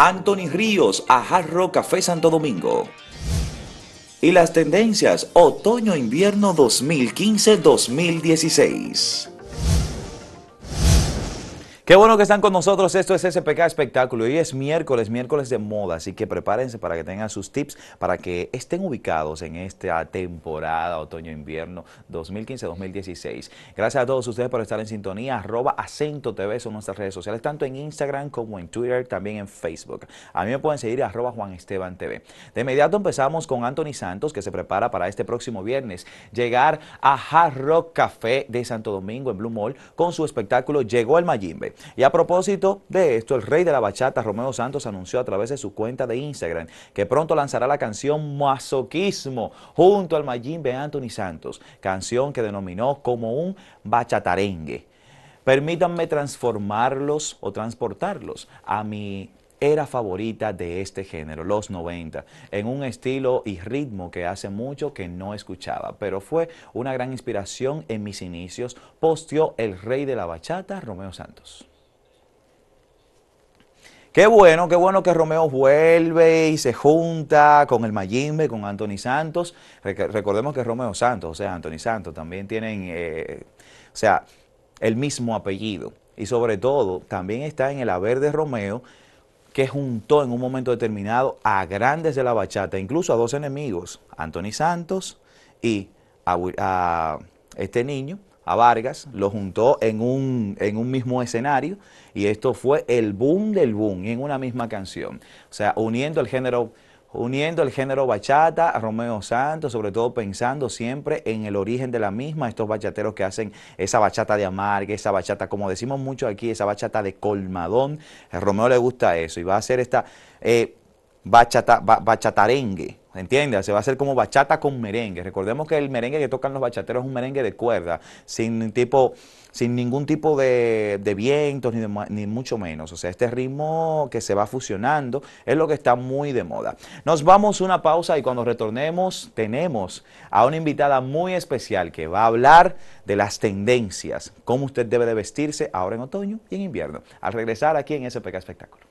Anthony Ríos a Hard Café Santo Domingo. Y las tendencias otoño-invierno 2015-2016. Qué bueno que están con nosotros. Esto es SPK Espectáculo. Hoy es miércoles, miércoles de moda, así que prepárense para que tengan sus tips para que estén ubicados en esta temporada otoño-invierno 2015-2016. Gracias a todos ustedes por estar en sintonía. Arroba Acento TV son nuestras redes sociales, tanto en Instagram como en Twitter, también en Facebook. A mí me pueden seguir arroba Juan Esteban TV. De inmediato empezamos con Anthony Santos, que se prepara para este próximo viernes llegar a Hard Rock Café de Santo Domingo en Blue Mall con su espectáculo Llegó el Mayimbe. Y a propósito de esto, el rey de la bachata, Romeo Santos, anunció a través de su cuenta de Instagram que pronto lanzará la canción Masoquismo junto al Mayimbe Anthony Santos, canción que denominó como un bachatarengue. Permítanme transformarlos o transportarlos a mi era favorita de este género, los 90, en un estilo y ritmo que hace mucho que no escuchaba, pero fue una gran inspiración en mis inicios, posteó el rey de la bachata, Romeo Santos. Qué bueno, qué bueno que Romeo vuelve y se junta con el Mayimbe, con Anthony Santos. recordemos que Romeo Santos, o sea, Anthony Santos, también tienen, eh, o sea, el mismo apellido. Y sobre todo, también está en el haber de Romeo que juntó en un momento determinado a grandes de la bachata, incluso a dos enemigos, Anthony Santos y a, este niño, a Vargas, lo juntó en un, en un mismo escenario y esto fue el boom del boom en una misma canción, o sea, uniendo el género uniendo el género bachata a Romeo Santos, sobre todo pensando siempre en el origen de la misma, estos bachateros que hacen esa bachata de amarga, esa bachata, como decimos mucho aquí, esa bachata de colmadón. A Romeo le gusta eso y va a hacer esta eh, bachata, bachatarengue ¿Entiendes? Se va a hacer como bachata con merengue. Recordemos que el merengue que tocan los bachateros es un merengue de cuerda, sin, tipo, sin ningún tipo de, de vientos, ni, ni mucho menos. O sea, este ritmo que se va fusionando es lo que está muy de moda. Nos vamos una pausa y cuando retornemos tenemos a una invitada muy especial que va a hablar de las tendencias, cómo usted debe de vestirse ahora en otoño y en invierno. Al regresar aquí en SPK Espectáculo.